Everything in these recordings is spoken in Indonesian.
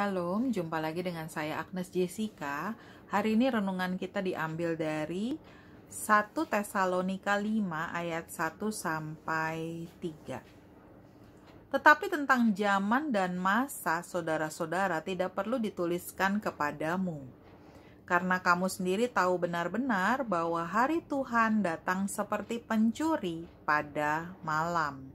Halo, jumpa lagi dengan saya Agnes Jessica. Hari ini renungan kita diambil dari 1 Tesalonika 5 ayat 1 sampai 3. Tetapi tentang zaman dan masa saudara-saudara tidak perlu dituliskan kepadamu. Karena kamu sendiri tahu benar-benar bahwa hari Tuhan datang seperti pencuri pada malam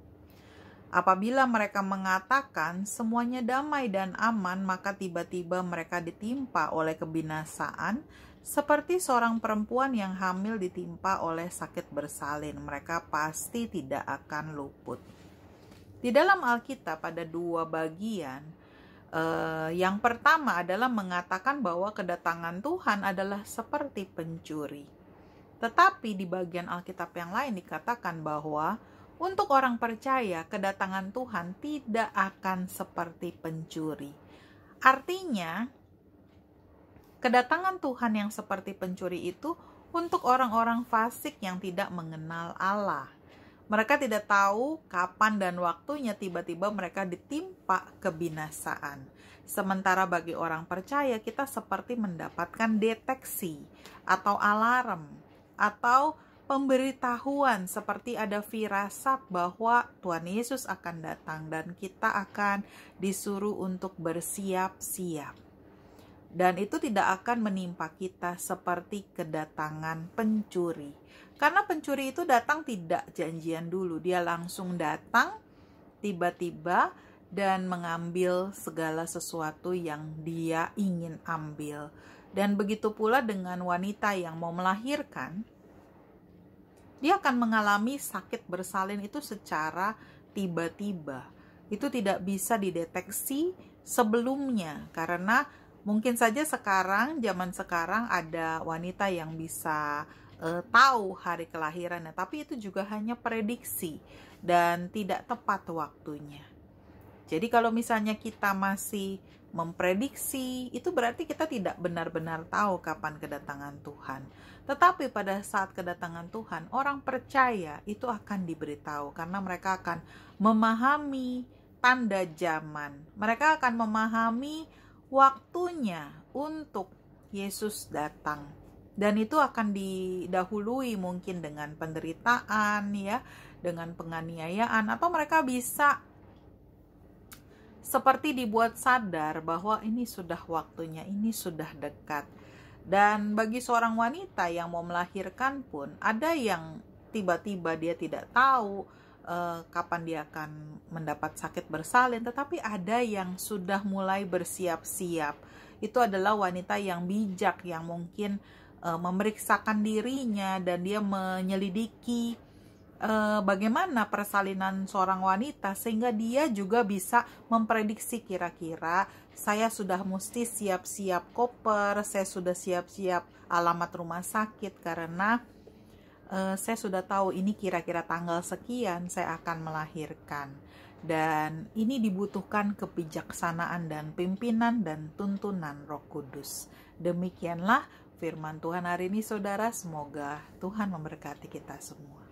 Apabila mereka mengatakan semuanya damai dan aman, maka tiba-tiba mereka ditimpa oleh kebinasaan, seperti seorang perempuan yang hamil ditimpa oleh sakit bersalin. Mereka pasti tidak akan luput. Di dalam Alkitab ada dua bagian. Eh, yang pertama adalah mengatakan bahwa kedatangan Tuhan adalah seperti pencuri. Tetapi di bagian Alkitab yang lain dikatakan bahwa untuk orang percaya, kedatangan Tuhan tidak akan seperti pencuri. Artinya, kedatangan Tuhan yang seperti pencuri itu untuk orang-orang fasik yang tidak mengenal Allah. Mereka tidak tahu kapan dan waktunya tiba-tiba mereka ditimpa kebinasaan. Sementara bagi orang percaya kita seperti mendapatkan deteksi atau alarm atau pemberitahuan seperti ada firasat bahwa Tuhan Yesus akan datang dan kita akan disuruh untuk bersiap-siap. Dan itu tidak akan menimpa kita seperti kedatangan pencuri. Karena pencuri itu datang tidak janjian dulu, dia langsung datang tiba-tiba dan mengambil segala sesuatu yang dia ingin ambil. Dan begitu pula dengan wanita yang mau melahirkan, dia akan mengalami sakit bersalin itu secara tiba-tiba. Itu tidak bisa dideteksi sebelumnya karena mungkin saja sekarang zaman sekarang ada wanita yang bisa uh, tahu hari kelahirannya, tapi itu juga hanya prediksi dan tidak tepat waktunya. Jadi kalau misalnya kita masih memprediksi, itu berarti kita tidak benar-benar tahu kapan kedatangan Tuhan. Tetapi pada saat kedatangan Tuhan, orang percaya itu akan diberitahu karena mereka akan memahami tanda zaman. Mereka akan memahami waktunya untuk Yesus datang. Dan itu akan didahului mungkin dengan penderitaan ya, dengan penganiayaan atau mereka bisa seperti dibuat sadar bahwa ini sudah waktunya, ini sudah dekat. Dan bagi seorang wanita yang mau melahirkan pun, ada yang tiba-tiba dia tidak tahu uh, kapan dia akan mendapat sakit bersalin, tetapi ada yang sudah mulai bersiap-siap. Itu adalah wanita yang bijak, yang mungkin uh, memeriksakan dirinya dan dia menyelidiki eh, bagaimana persalinan seorang wanita sehingga dia juga bisa memprediksi kira-kira saya sudah mesti siap-siap koper, saya sudah siap-siap alamat rumah sakit karena eh, saya sudah tahu ini kira-kira tanggal sekian saya akan melahirkan. Dan ini dibutuhkan kebijaksanaan dan pimpinan dan tuntunan Roh Kudus. Demikianlah firman Tuhan hari ini saudara, semoga Tuhan memberkati kita semua.